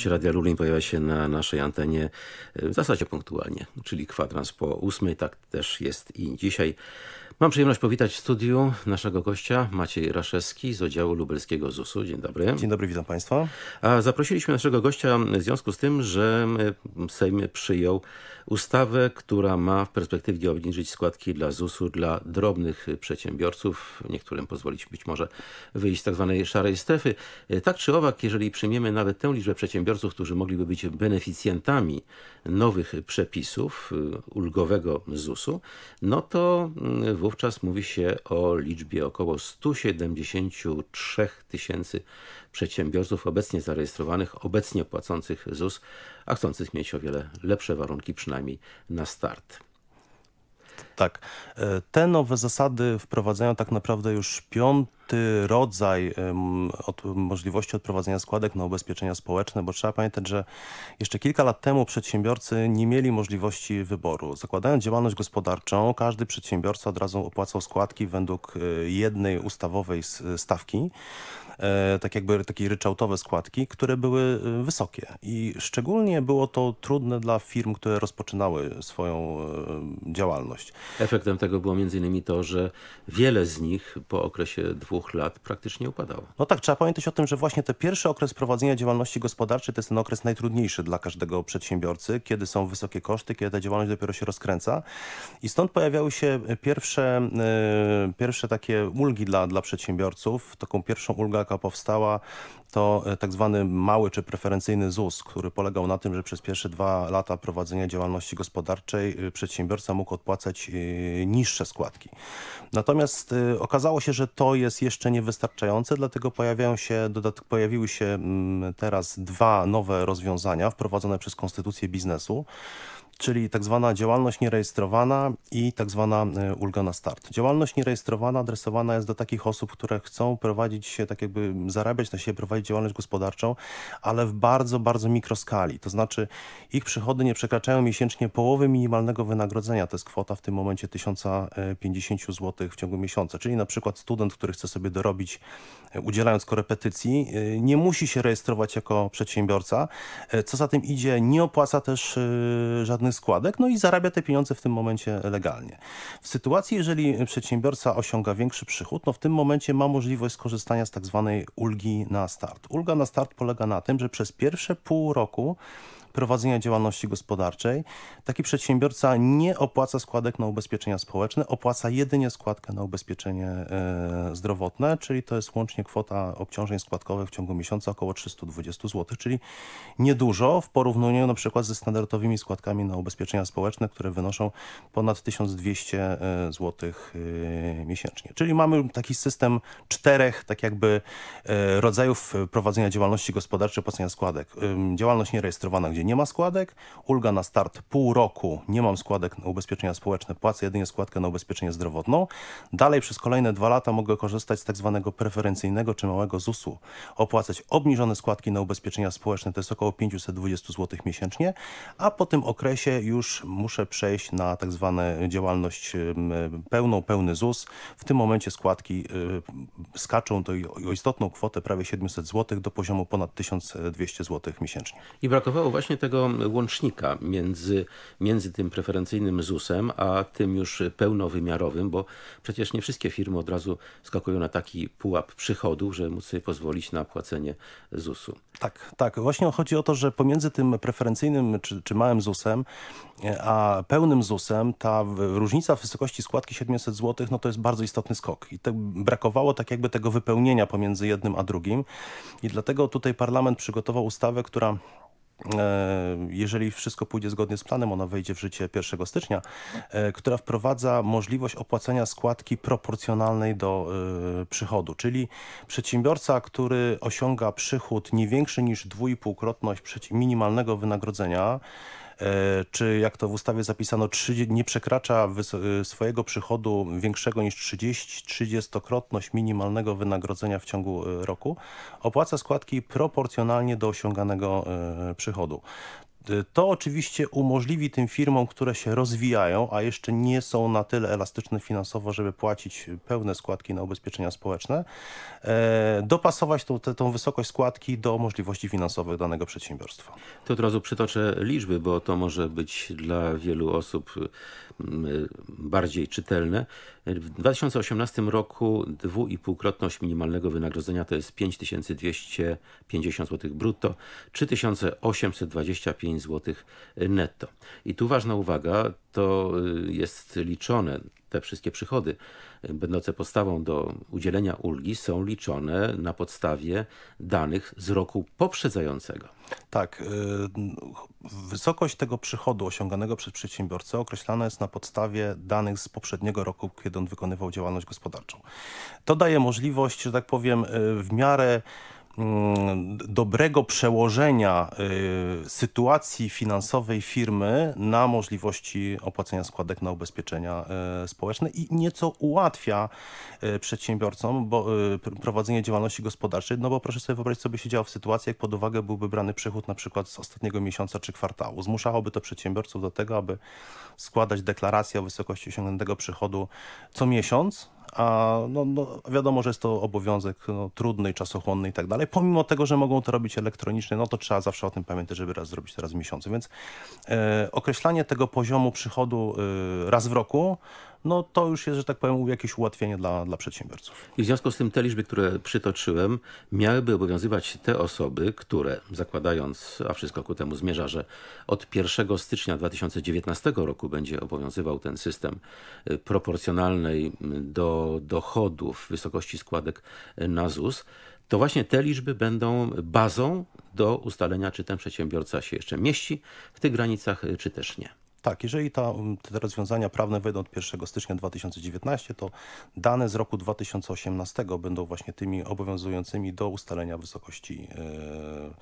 gość Radia Lublin pojawia się na naszej antenie e, w zasadzie punktualnie, czyli kwadrans po ósmej, tak też jest i dzisiaj. Mam przyjemność powitać w studiu naszego gościa Maciej Raszewski z oddziału lubelskiego ZUS-u. Dzień dobry. Dzień dobry, witam Państwa. A zaprosiliśmy naszego gościa w związku z tym, że Sejm przyjął ustawę, która ma w perspektywie obniżyć składki dla ZUS-u dla drobnych przedsiębiorców, niektórym pozwolić być może wyjść z tak zwanej szarej strefy. E, tak czy owak, jeżeli przyjmiemy nawet tę liczbę przedsiębiorców, przedsiębiorców, którzy mogliby być beneficjentami nowych przepisów y, ulgowego ZUS-u, no to y, wówczas mówi się o liczbie około 173 tysięcy przedsiębiorców obecnie zarejestrowanych, obecnie płacących ZUS, a chcących mieć o wiele lepsze warunki, przynajmniej na start. Tak. E, te nowe zasady wprowadzają tak naprawdę już piąty rodzaj od, możliwości odprowadzenia składek na ubezpieczenia społeczne, bo trzeba pamiętać, że jeszcze kilka lat temu przedsiębiorcy nie mieli możliwości wyboru. Zakładając działalność gospodarczą, każdy przedsiębiorca od razu opłacał składki według e, jednej ustawowej stawki e, tak jakby takie ryczałtowe składki, które były wysokie. I szczególnie było to trudne dla firm, które rozpoczynały swoją działalność. Efektem tego było między innymi to, że wiele z nich po okresie dwóch lat praktycznie upadało. No tak, trzeba pamiętać o tym, że właśnie ten pierwszy okres prowadzenia działalności gospodarczej to jest ten okres najtrudniejszy dla każdego przedsiębiorcy, kiedy są wysokie koszty, kiedy ta działalność dopiero się rozkręca i stąd pojawiały się pierwsze, yy, pierwsze takie ulgi dla, dla przedsiębiorców. Taką pierwszą ulgą, jaka powstała to e, tak zwany mały czy preferencyjny ZUS, który polegał na tym, że przez pierwsze dwa lata prowadzenia działalności gospodarczej e, przedsiębiorca mógł odpłacać Y, niższe składki. Natomiast y, okazało się, że to jest jeszcze niewystarczające, dlatego pojawiają się, dodatk, pojawiły się mm, teraz dwa nowe rozwiązania wprowadzone przez Konstytucję Biznesu czyli tak zwana działalność nierejestrowana i tak zwana e, ulga na start. Działalność nierejestrowana adresowana jest do takich osób, które chcą prowadzić się, tak jakby zarabiać na siebie, prowadzić działalność gospodarczą, ale w bardzo, bardzo mikroskali. To znaczy ich przychody nie przekraczają miesięcznie połowy minimalnego wynagrodzenia. To jest kwota w tym momencie 1050 zł w ciągu miesiąca. Czyli na przykład student, który chce sobie dorobić e, udzielając korepetycji, e, nie musi się rejestrować jako przedsiębiorca. Co za tym idzie, nie opłaca też żadnych żadnych składek, no i zarabia te pieniądze w tym momencie legalnie. W sytuacji, jeżeli przedsiębiorca osiąga większy przychód, no w tym momencie ma możliwość skorzystania z tak zwanej ulgi na start. Ulga na start polega na tym, że przez pierwsze pół roku prowadzenia działalności gospodarczej, taki przedsiębiorca nie opłaca składek na ubezpieczenia społeczne, opłaca jedynie składkę na ubezpieczenie e, zdrowotne, czyli to jest łącznie kwota obciążeń składkowych w ciągu miesiąca około 320 zł, czyli niedużo w porównaniu na przykład ze standardowymi składkami na ubezpieczenia społeczne, które wynoszą ponad 1200 e, zł e, miesięcznie. Czyli mamy taki system czterech tak jakby rodzajów prowadzenia działalności gospodarczej, opłacenia składek. Działalność nierejestrowana, gdzie nie ma składek, ulga na start pół roku, nie mam składek na ubezpieczenia społeczne, płacę jedynie składkę na ubezpieczenie zdrowotną. Dalej przez kolejne dwa lata mogę korzystać z tak zwanego preferencyjnego czy małego ZUS-u, opłacać obniżone składki na ubezpieczenia społeczne, to jest około 520 zł miesięcznie, a po tym okresie już muszę przejść na tak zwane działalność pełną, pełny ZUS. W tym momencie składki y, skaczą to o istotną kwotę prawie 700 zł do poziomu ponad 1200 zł miesięcznie. I brakowało właśnie właśnie tego łącznika między, między tym preferencyjnym ZUS-em, a tym już pełnowymiarowym, bo przecież nie wszystkie firmy od razu skakują na taki pułap przychodów, żeby móc sobie pozwolić na płacenie ZUS-u. Tak, tak. Właśnie chodzi o to, że pomiędzy tym preferencyjnym czy, czy małym ZUS-em, e, a pełnym ZUS-em ta różnica w wysokości składki 700 zł, no to jest bardzo istotny skok. I te, brakowało tak jakby tego wypełnienia pomiędzy jednym a drugim. I dlatego tutaj parlament przygotował ustawę, która E, jeżeli wszystko pójdzie zgodnie z planem, ona wejdzie w życie 1 stycznia, e, która wprowadza możliwość opłacenia składki proporcjonalnej do e, przychodu, czyli przedsiębiorca, który osiąga przychód nie większy niż dwójpółkrotność minimalnego wynagrodzenia, E, czy jak to w ustawie zapisano, nie przekracza y, swojego przychodu większego niż 30-30-krotność minimalnego wynagrodzenia w ciągu y, roku, opłaca składki proporcjonalnie do osiąganego y, przychodu. Y, to oczywiście umożliwi tym firmom, które się rozwijają, a jeszcze nie są na tyle elastyczne finansowo, żeby płacić pełne składki na ubezpieczenia społeczne, e, dopasować tą, tą wysokość składki do możliwości finansowych danego przedsiębiorstwa. To od razu przytoczę liczby, bo to może być dla wielu osób mm, bardziej czytelne. W 2018 roku dwuipółkrotność minimalnego wynagrodzenia to jest 5250 zł brutto, 3825 złotych zł netto. I tu ważna uwaga, to y, jest liczone, te wszystkie przychody będące podstawą do udzielenia ulgi są liczone na podstawie danych z roku poprzedzającego. Tak. Y, wysokość tego przychodu osiąganego przez przedsiębiorcę określana jest na podstawie danych z poprzedniego roku, kiedy on wykonywał działalność gospodarczą. To daje możliwość, że tak powiem, y, w miarę Mm, dobrego przełożenia y, sytuacji finansowej firmy na możliwości opłacenia składek na ubezpieczenia y, społeczne i nieco ułatwia y, przedsiębiorcom bo, prowadzenie działalności gospodarczej, no bo proszę sobie wyobrazić, co by się działo w sytuacji, jak pod uwagę byłby brany przychód na przykład z ostatniego miesiąca czy kwartału. Zmuszałoby to przedsiębiorców do tego, aby składać deklarację o wysokości osiągniętego przychodu co miesiąc, a no, no, wiadomo, że jest to obowiązek no, trudny czasochłonny i tak dalej. Pomimo tego, że mogą to robić elektronicznie, no to trzeba zawsze o tym pamiętać, żeby raz zrobić to raz w miesiącu. Więc e, określanie tego poziomu przychodu e, raz w roku no to już jest, że tak powiem, jakieś ułatwienie dla, dla przedsiębiorców. I w związku z tym te liczby, które przytoczyłem, miałyby obowiązywać te osoby, które zakładając, a wszystko ku temu zmierza, że od 1 stycznia 2019 roku będzie obowiązywał ten system y, proporcjonalnej y, do dochodów wysokości składek y, na ZUS, to właśnie te liczby będą bazą do ustalenia, czy ten przedsiębiorca się jeszcze mieści w tych granicach, czy też nie. Tak, jeżeli ta, mm, te rozwiązania prawne wejdą od 1 stycznia 2019, to dane z roku 2018 będą właśnie tymi obowiązującymi do ustalenia wysokości yy,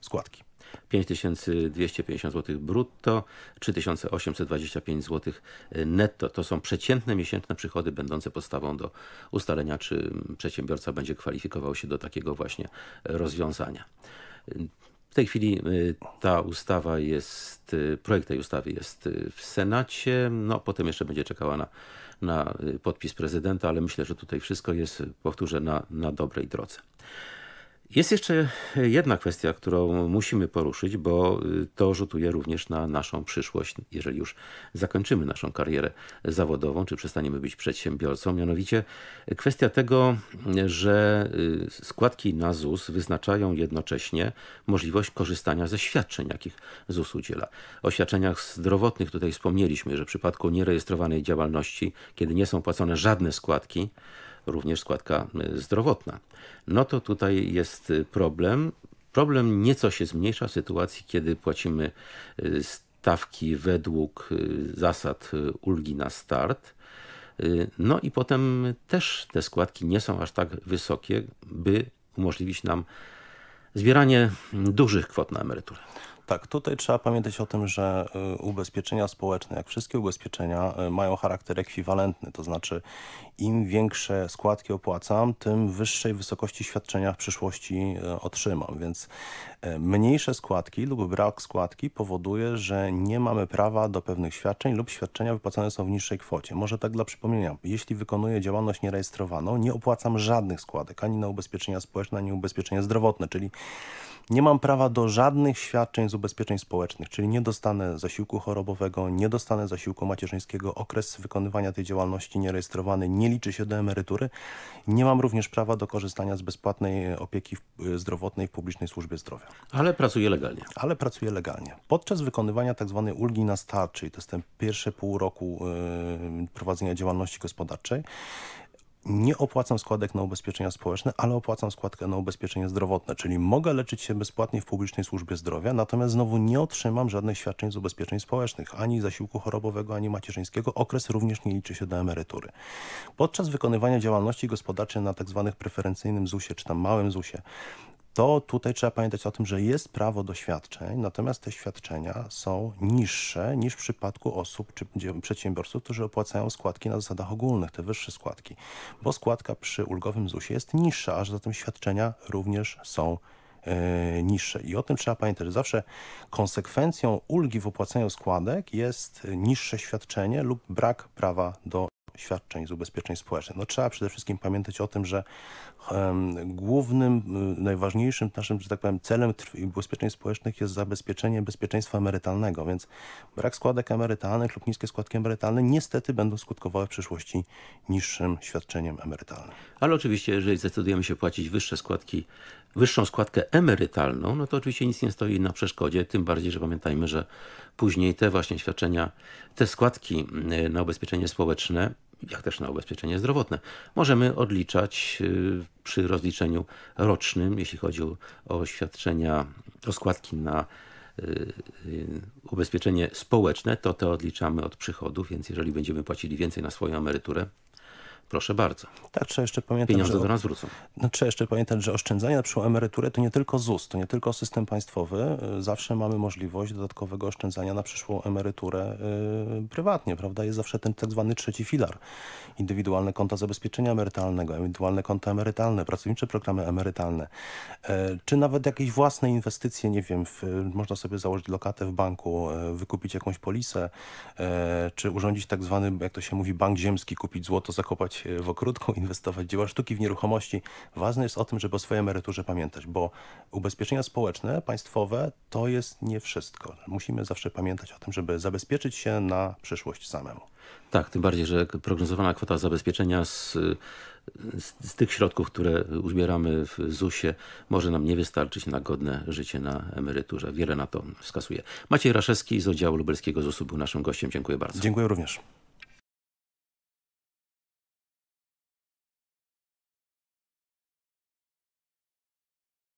składki. 5250 zł brutto, 3825 zł e, netto. To są przeciętne miesięczne przychody będące podstawą do ustalenia, czy przedsiębiorca będzie kwalifikował się do takiego właśnie rozwiązania. W tej chwili y, ta ustawa jest, y, projekt tej ustawy jest y, w Senacie, no potem jeszcze będzie czekała na, na podpis prezydenta, ale myślę, że tutaj wszystko jest, powtórzę, na, na dobrej drodze. Jest jeszcze jedna kwestia, którą musimy poruszyć, bo y, to rzutuje również na naszą przyszłość, jeżeli już zakończymy naszą karierę zawodową, czy przestaniemy być przedsiębiorcą, mianowicie y, kwestia tego, y, że składki na ZUS wyznaczają jednocześnie możliwość korzystania ze świadczeń, jakich ZUS udziela. O świadczeniach zdrowotnych tutaj wspomnieliśmy, że w przypadku nierejestrowanej działalności, kiedy nie są płacone żadne składki, również składka y, zdrowotna. No to tutaj jest y, problem. Problem nieco się zmniejsza w sytuacji, kiedy płacimy y, stawki według zasad ulgi na start. No i potem też te składki nie są aż tak wysokie, by umożliwić nam zbieranie dużych kwot na emeryturę. Tak, tutaj trzeba pamiętać o tym, że y, ubezpieczenia społeczne, jak wszystkie ubezpieczenia, y, mają charakter ekwiwalentny, to znaczy im większe składki opłacam, tym wyższej wysokości świadczenia w przyszłości y, otrzymam, więc mniejsze składki lub brak składki powoduje, że nie mamy prawa do pewnych świadczeń lub świadczenia wypłacane są w niższej kwocie. Może tak dla przypomnienia, jeśli wykonuję działalność nierejestrowaną, nie opłacam żadnych składek, ani na ubezpieczenia społeczne, ani ubezpieczenie zdrowotne, czyli nie mam prawa do żadnych świadczeń z ubezpieczeń społecznych, czyli nie dostanę zasiłku chorobowego, nie dostanę zasiłku macierzyńskiego, okres wykonywania tej działalności nierejestrowany nie liczy się do emerytury. Nie mam również prawa do korzystania z bezpłatnej opieki y, zdrowotnej w publicznej służbie zdrowia. Ale pracuje legalnie. Ale pracuje legalnie. Podczas wykonywania tzw. Tak ulgi na start, czyli to jest ten pierwsze pół roku y, prowadzenia działalności gospodarczej, nie opłacam składek na ubezpieczenia społeczne, ale opłacam składkę na ubezpieczenie zdrowotne, czyli mogę leczyć się bezpłatnie w publicznej służbie zdrowia, natomiast znowu nie otrzymam żadnych świadczeń z ubezpieczeń społecznych, ani zasiłku chorobowego, ani macierzyńskiego. Okres również nie liczy się do emerytury. Podczas wykonywania działalności gospodarczej na tzw. Tak preferencyjnym ZUS-ie czy tam małym ZUS-ie to tutaj trzeba pamiętać o tym, że jest prawo do świadczeń, natomiast te świadczenia są niższe niż w przypadku osób czy przedsiębiorców, którzy opłacają składki na zasadach ogólnych, te wyższe składki, bo składka przy ulgowym ZUS-ie jest niższa, a zatem świadczenia również są e, niższe. I o tym trzeba pamiętać, że zawsze konsekwencją ulgi w opłacaniu składek jest niższe świadczenie lub brak prawa do świadczeń z ubezpieczeń społecznych. No, trzeba przede wszystkim pamiętać o tym, że um, głównym, najważniejszym naszym, że tak powiem, celem ubezpieczeń społecznych jest zabezpieczenie bezpieczeństwa emerytalnego, więc brak składek emerytalnych lub niskie składki emerytalne niestety będą skutkowały w przyszłości niższym świadczeniem emerytalnym. Ale oczywiście, jeżeli zdecydujemy się płacić wyższe składki wyższą składkę emerytalną, no to oczywiście nic nie stoi na przeszkodzie, tym bardziej, że pamiętajmy, że później te właśnie świadczenia, te składki y, na ubezpieczenie społeczne, jak też na ubezpieczenie zdrowotne, możemy odliczać y, przy rozliczeniu rocznym, jeśli chodzi o świadczenia, o składki na y, ubezpieczenie społeczne, to te odliczamy od przychodów, więc jeżeli będziemy płacili więcej na swoją emeryturę, Proszę bardzo. Tak, trzeba jeszcze pamiętać, Pieniądze że, do nas wrócą. No, trzeba jeszcze pamiętać, że oszczędzanie na przyszłą emeryturę to nie tylko ZUS, to nie tylko system państwowy. Y, zawsze mamy możliwość dodatkowego oszczędzania na przyszłą emeryturę yy, prywatnie, prawda? Jest zawsze ten tak zwany trzeci filar. Indywidualne konta zabezpieczenia emerytalnego, indywidualne konta emerytalne, pracownicze programy emerytalne, yy, czy nawet jakieś własne inwestycje, nie wiem, w, można sobie założyć lokatę w banku, yy, wykupić jakąś polisę, e, czy urządzić tak zwany, jak to się mówi, bank ziemski, kupić złoto, zakopać inwestować e, w okrutką, inwestować w dzieła sztuki, w nieruchomości. Ważne jest o tym, żeby o swojej emeryturze pamiętać, bo ubezpieczenia społeczne, państwowe to jest nie wszystko. Musimy zawsze pamiętać o tym, żeby zabezpieczyć się na przyszłość samemu. Tak, tym bardziej, że prognozowana kwota zabezpieczenia z, z, z, tych środków, które uzbieramy w ZUS-ie, może nam nie wystarczyć na godne życie na emeryturze. Wiele na to wskazuje. Maciej Raszewski z oddziału lubelskiego ZUS-u był naszym gościem. Dziękuję bardzo. Dziękuję również.